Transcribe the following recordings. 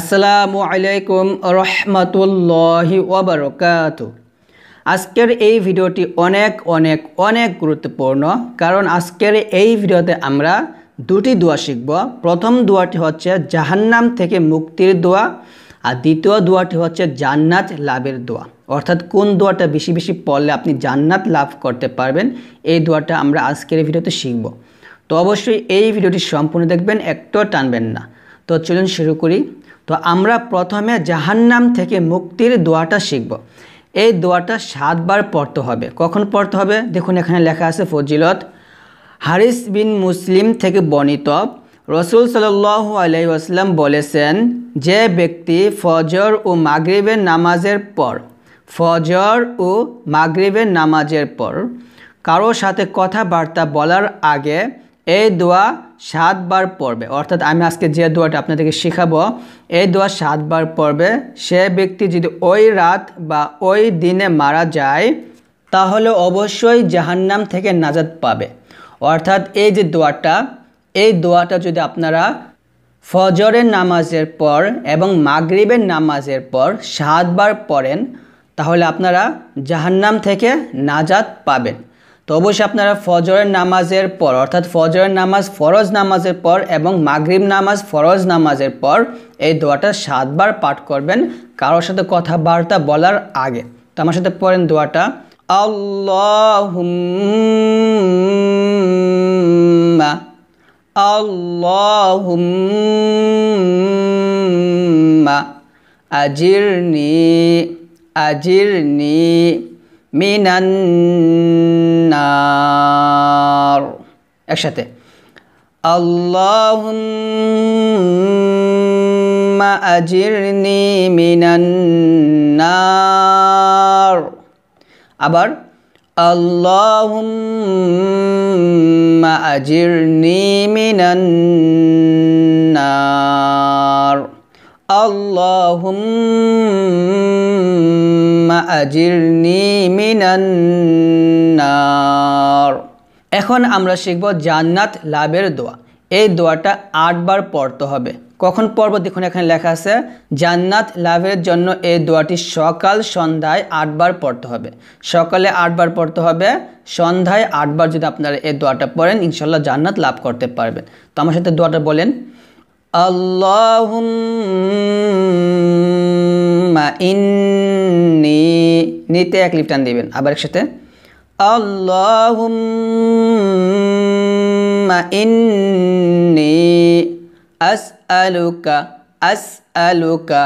আসসালামু আলাইকুম রহমতুল্লাহি ওবরকাত আজকের এই ভিডিওটি অনেক অনেক অনেক গুরুত্বপূর্ণ কারণ আজকের এই ভিডিওতে আমরা দুটি দোয়া শিখব প্রথম দোয়াটি হচ্ছে জাহান্নাম থেকে মুক্তির দোয়া আর দ্বিতীয় দোয়াটি হচ্ছে জান্নাত লাভের দোয়া অর্থাৎ কোন দোয়াটা বেশি বেশি পড়লে আপনি জান্নাত লাভ করতে পারবেন এই দোয়াটা আমরা আজকের ভিডিওতে শিখব তো অবশ্যই এই ভিডিওটি সম্পূর্ণ দেখবেন একটু টানবেন না তো চলুন শুরু করি তো আমরা প্রথমে জাহান্নাম থেকে মুক্তির দোয়াটা শিখব এই দোয়াটা সাতবার পড়তে হবে কখন পড়তে হবে দেখুন এখানে লেখা আছে ফজিলত হারিস বিন মুসলিম থেকে বর্ণিত রসুল সাল্লু আসলাম বলেছেন যে ব্যক্তি ফজর ও মাগরিবের নামাজের পর ফজর ও মাগরিবের নামাজের পর কারো সাথে কথাবার্তা বলার আগে এই দোয়া সাতবার পড়বে অর্থাৎ আমি আজকে যে দোয়াটা আপনাদেরকে শেখাবো এই দোয়া সাতবার পড়বে সে ব্যক্তি যদি ওই রাত বা ওই দিনে মারা যায় তাহলে অবশ্যই জাহান্নাম থেকে নাজাদ পাবে অর্থাৎ এই যে দোয়াটা এই দোয়াটা যদি আপনারা ফজরের নামাজের পর এবং মাগরিবের নামাজের পর সাতবার পড়েন তাহলে আপনারা জাহান্নাম থেকে নাজাদ পাবেন তো অবশ্যই আপনারা ফজরের নামাজের পর অর্থাৎ ফজরের নামাজ ফরজ নামাজের পর এবং মাগরিব নামাজ ফরজ নামাজের পর এই দোয়াটা সাতবার পাঠ করবেন কারোর সাথে কথাবার্তা বলার আগে তো আমার সাথে পড়েন দোয়াটা আজির নি আজির নি মিনান্নার একসাথে আল্লাহুম্মা আজিরনি মিনান্নার আবার আল্লাহুম্মা আজিরনি মিনান্নার আল্লাহুম্মা আজিরনি মিনান্নার এখন আমরা শিখব জান্নাত লাভের দোয়া এই দোয়াটা আটবার পড়তে হবে কখন পর্ব দেখুন এখানে লেখা আছে জান্নাত লাভের জন্য এই দোয়াটি সকাল সন্ধ্যায় আটবার পড়তে হবে সকালে আটবার পড়তে হবে সন্ধ্যায় আটবার যদি আপনারা এই দোয়াটা পড়েন ইনশাল্লাহ জান্নাত লাভ করতে পারবেন তো আমার সাথে দোয়াটা বলেন আল্লাহ ইন নিতে এক লিফ টান দিবেন আবার একসাথে আল্লাহুম্মা ইন্নি আসআলুকা আসআলুকা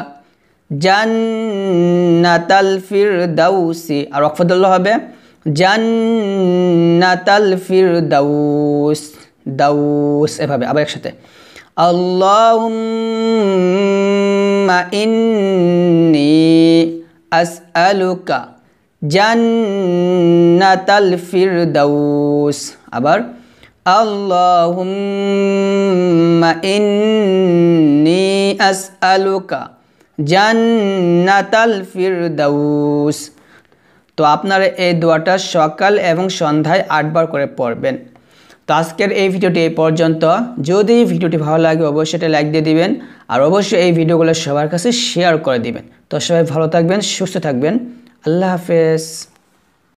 জান্নাতাল ফিরদাউসি আর অকফদুল্ল হবে জান্নাতাল ফিরদাউস দাউস এভাবে আবার একসাথে আল্লাহুম্মা ইন্নি আসআলুকা জন্নতল ফিরদৌস আবার আল্লাহুম্মা ইন্নি আসআলুকা জান্নাতাল ফিরদাউস তো আপনারা এই দোয়াটা সকাল এবং সন্ধ্যায় আটবার করে পড়বেন তো আজকের এই ভিডিওটি এই পর্যন্ত যদি ভিডিওটি ভালো লাগে অবশ্যই এটা লাইক দিয়ে দিবেন আর অবশ্যই এই ভিডিওগুলো সবার কাছে শেয়ার করে দিবেন তো সবাই ভালো থাকবেন সুস্থ থাকবেন अल्लाह हाफ